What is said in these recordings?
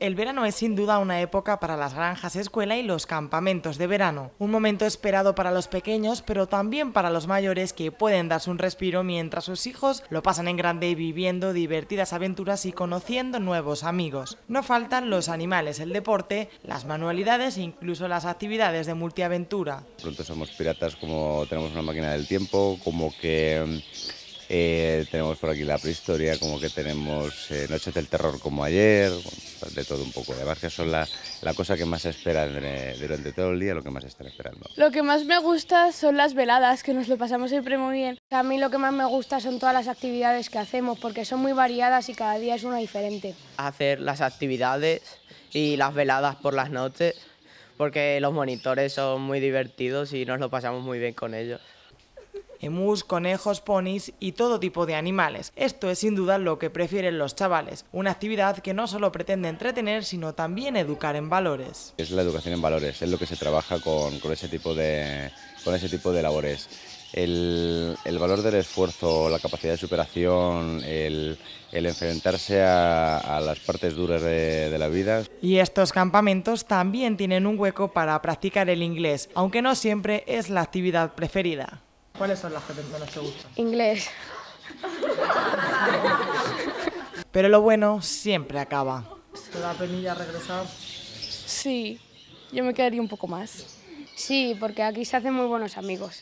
El verano es sin duda una época para las granjas escuela y los campamentos de verano, un momento esperado para los pequeños, pero también para los mayores que pueden darse un respiro mientras sus hijos lo pasan en grande viviendo divertidas aventuras y conociendo nuevos amigos. No faltan los animales, el deporte, las manualidades e incluso las actividades de multiaventura. Pronto somos piratas como tenemos una máquina del tiempo, como que mm, eh, tenemos por aquí la prehistoria, como que tenemos eh, Noches del Terror como ayer, de todo un poco. Además que son la, la cosa que más esperan eh, durante todo el día, lo que más están esperando. Lo que más me gusta son las veladas, que nos lo pasamos siempre muy bien. A mí lo que más me gusta son todas las actividades que hacemos, porque son muy variadas y cada día es una diferente. Hacer las actividades y las veladas por las noches, porque los monitores son muy divertidos y nos lo pasamos muy bien con ellos. Emús, conejos, ponis y todo tipo de animales. Esto es sin duda lo que prefieren los chavales, una actividad que no solo pretende entretener, sino también educar en valores. Es la educación en valores, es lo que se trabaja con, ese, tipo de, con ese tipo de labores. El, valor del esfuerzo, la capacidad de superación, el, enfrentarse a, las partes duras de, la vida. Y estos campamentos también tienen un hueco para practicar el inglés, aunque no siempre es la actividad preferida. ¿Cuáles son las que menos te gustan? Inglés. Pero lo bueno siempre acaba. ¿Te da penilla regresar? Sí, yo me quedaría un poco más. Sí, porque aquí se hacen muy buenos amigos.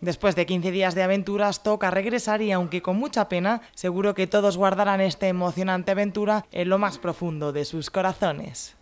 Después de 15 días de aventuras toca regresar y aunque con mucha pena, seguro que todos guardarán esta emocionante aventura en lo más profundo de sus corazones.